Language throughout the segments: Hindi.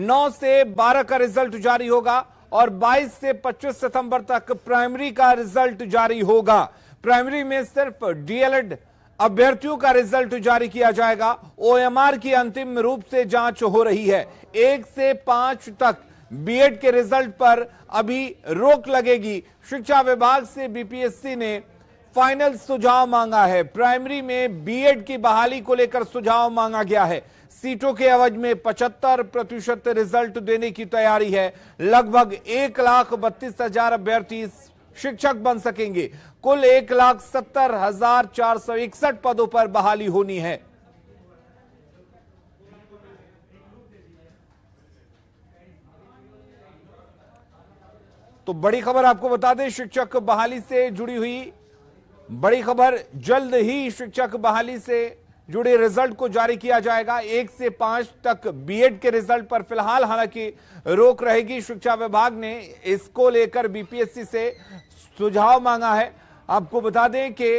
9 से 12 का रिजल्ट जारी होगा और 22 से 25 सितंबर तक प्राइमरी का रिजल्ट जारी होगा प्राइमरी में सिर्फ डीएलएड अभ्यर्थियों का रिजल्ट जारी किया जाएगा ओएमआर की अंतिम रूप से जांच हो रही है एक से पांच तक बीएड के रिजल्ट पर अभी रोक लगेगी शिक्षा विभाग से बीपीएससी ने फाइनल सुझाव मांगा है प्राइमरी में बीएड की बहाली को लेकर सुझाव मांगा गया है सीटों के अवज में 75 प्रतिशत रिजल्ट देने की तैयारी है लगभग एक लाख बत्तीस हजार अभ्यर्थी शिक्षक बन सकेंगे कुल एक लाख सत्तर हजार चार सौ इकसठ पदों पर बहाली होनी है तो बड़ी खबर आपको बता दें शिक्षक बहाली से जुड़ी हुई बड़ी खबर जल्द ही शिक्षक बहाली से जुड़े रिजल्ट को जारी किया जाएगा एक से पांच तक बीएड के रिजल्ट पर फिलहाल हालांकि रोक रहेगी शिक्षा विभाग ने इसको लेकर बीपीएससी से सुझाव मांगा है आपको बता दें कि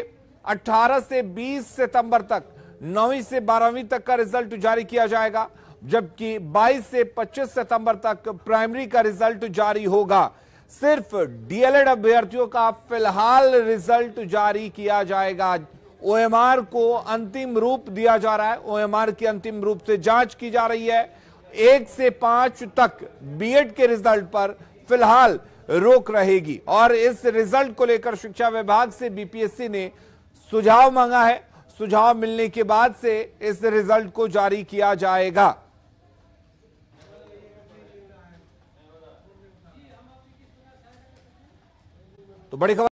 18 से 20 सितंबर तक नौवीं से बारहवीं तक का रिजल्ट जारी किया जाएगा जबकि 22 से 25 सितंबर तक प्राइमरी का रिजल्ट जारी होगा सिर्फ डीएलएड अभ्यर्थियों का फिलहाल रिजल्ट जारी किया जाएगा ओएमआर को अंतिम रूप दिया जा रहा है ओएमआर की अंतिम रूप से जांच की जा रही है एक से पांच तक बीएड के रिजल्ट पर फिलहाल रोक रहेगी और इस रिजल्ट को लेकर शिक्षा विभाग से बीपीएससी ने सुझाव मांगा है सुझाव मिलने के बाद से इस रिजल्ट को जारी किया जाएगा तो बड़ी खबर